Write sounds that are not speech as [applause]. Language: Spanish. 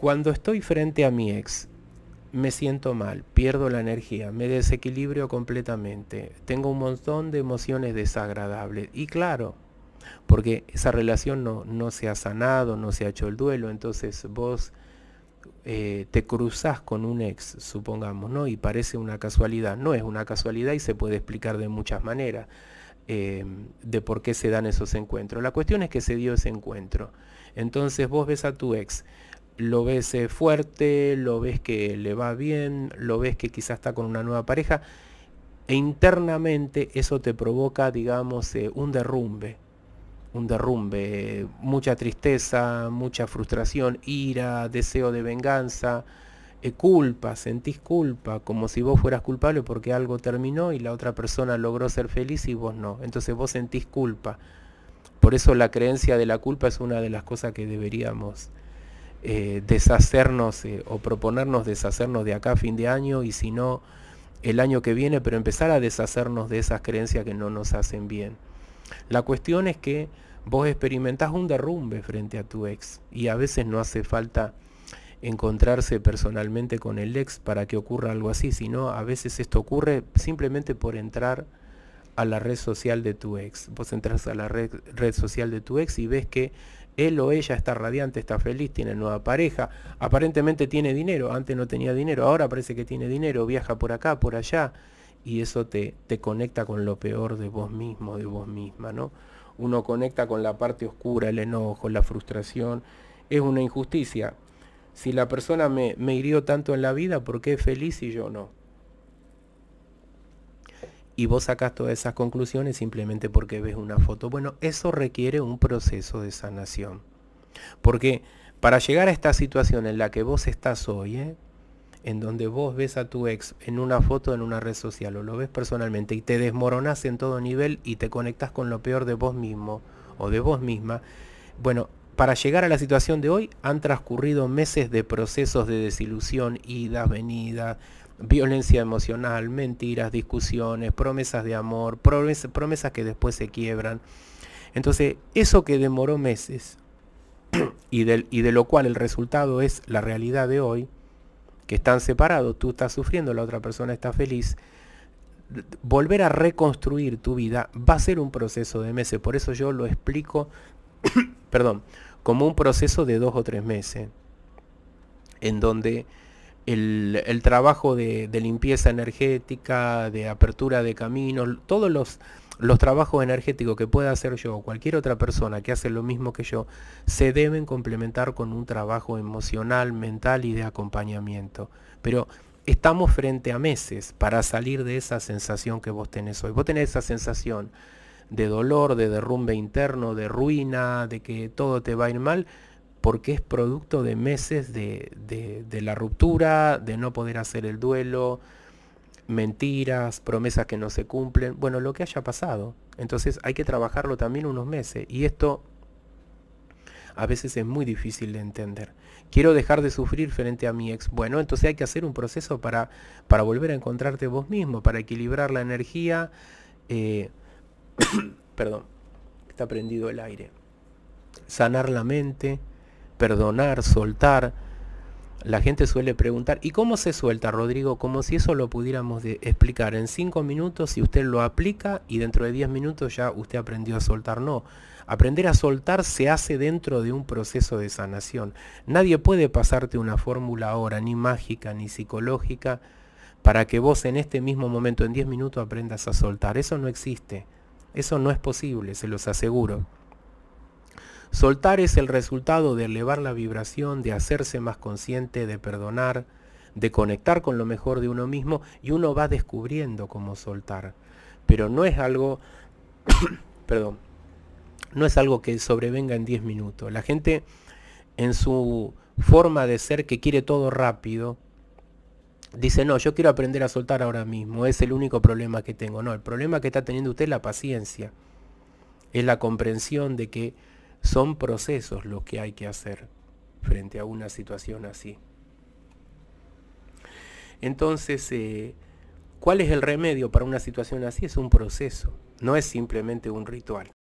Cuando estoy frente a mi ex, me siento mal, pierdo la energía, me desequilibrio completamente, tengo un montón de emociones desagradables. Y claro, porque esa relación no, no se ha sanado, no se ha hecho el duelo, entonces vos eh, te cruzas con un ex, supongamos, ¿no? Y parece una casualidad. No es una casualidad y se puede explicar de muchas maneras eh, de por qué se dan esos encuentros. La cuestión es que se dio ese encuentro. Entonces vos ves a tu ex, lo ves eh, fuerte, lo ves que le va bien, lo ves que quizás está con una nueva pareja, e internamente eso te provoca, digamos, eh, un derrumbe, un derrumbe, mucha tristeza, mucha frustración, ira, deseo de venganza, eh, culpa, sentís culpa, como si vos fueras culpable porque algo terminó y la otra persona logró ser feliz y vos no. Entonces vos sentís culpa. Por eso la creencia de la culpa es una de las cosas que deberíamos eh, deshacernos eh, o proponernos deshacernos de acá a fin de año y si no el año que viene, pero empezar a deshacernos de esas creencias que no nos hacen bien. La cuestión es que vos experimentás un derrumbe frente a tu ex y a veces no hace falta encontrarse personalmente con el ex para que ocurra algo así, sino a veces esto ocurre simplemente por entrar a la red social de tu ex. Vos entras a la red social de tu ex y ves que él o ella está radiante, está feliz, tiene nueva pareja, aparentemente tiene dinero, antes no tenía dinero, ahora parece que tiene dinero, viaja por acá, por allá, y eso te, te conecta con lo peor de vos mismo, de vos misma, ¿no? Uno conecta con la parte oscura, el enojo, la frustración, es una injusticia. Si la persona me, me hirió tanto en la vida, ¿por qué es feliz y yo no? y vos sacas todas esas conclusiones simplemente porque ves una foto. Bueno, eso requiere un proceso de sanación. Porque para llegar a esta situación en la que vos estás hoy, ¿eh? en donde vos ves a tu ex en una foto en una red social o lo ves personalmente y te desmoronas en todo nivel y te conectás con lo peor de vos mismo o de vos misma, bueno, para llegar a la situación de hoy han transcurrido meses de procesos de desilusión, idas, venida, violencia emocional, mentiras, discusiones, promesas de amor, promesas, promesas que después se quiebran. Entonces, eso que demoró meses [clears throat] y, del, y de lo cual el resultado es la realidad de hoy, que están separados, tú estás sufriendo, la otra persona está feliz, volver a reconstruir tu vida va a ser un proceso de meses. Por eso yo lo explico, [clears throat] perdón, como un proceso de dos o tres meses, en donde el, trabajo de, limpieza energética, de apertura de caminos, todos los, los trabajos energéticos que pueda hacer yo o cualquier otra persona que hace lo mismo que yo, se deben complementar con un trabajo emocional, mental y de acompañamiento. Pero estamos frente a meses para salir de esa sensación que vos tenés hoy. Vos tenés esa sensación de dolor, de derrumbe interno, de ruina, de que todo te va a ir mal, porque es producto de meses de, de, la ruptura, de no poder hacer el duelo, mentiras, promesas que no se cumplen, bueno, lo que haya pasado. Entonces hay que trabajarlo también unos meses y esto a veces es muy difícil de entender. Quiero dejar de sufrir frente a mi ex. Bueno, entonces hay que hacer un proceso para, para volver a encontrarte vos mismo, para equilibrar la energía. Eh, [coughs] perdón, está prendido el aire. Sanar la mente, perdonar, soltar. La gente suele preguntar, ¿y cómo se suelta, Rodrigo? Como si eso lo pudiéramos explicar en 5 minutos, si usted lo aplica y dentro de 10 minutos ya usted aprendió a soltar. No, aprender a soltar se hace dentro de un proceso de sanación. Nadie puede pasarte una fórmula ahora, ni mágica, ni psicológica, para que vos en este mismo momento, en 10 minutos, aprendas a soltar. Eso no existe. Eso no es posible, se los aseguro. Soltar es el resultado de elevar la vibración, de hacerse más consciente, de perdonar, de conectar con lo mejor de uno mismo y uno va descubriendo cómo soltar. Pero no es algo, [coughs] perdón, no es algo que sobrevenga en 10 minutos. La gente en su forma de ser que quiere todo rápido, dice, no, yo quiero aprender a soltar ahora mismo, es el único problema que tengo. No, el problema que está teniendo usted es la paciencia, es la comprensión de que son procesos los que hay que hacer frente a una situación así. Entonces, eh, ¿cuál es el remedio para una situación así? Es un proceso, no es simplemente un ritual.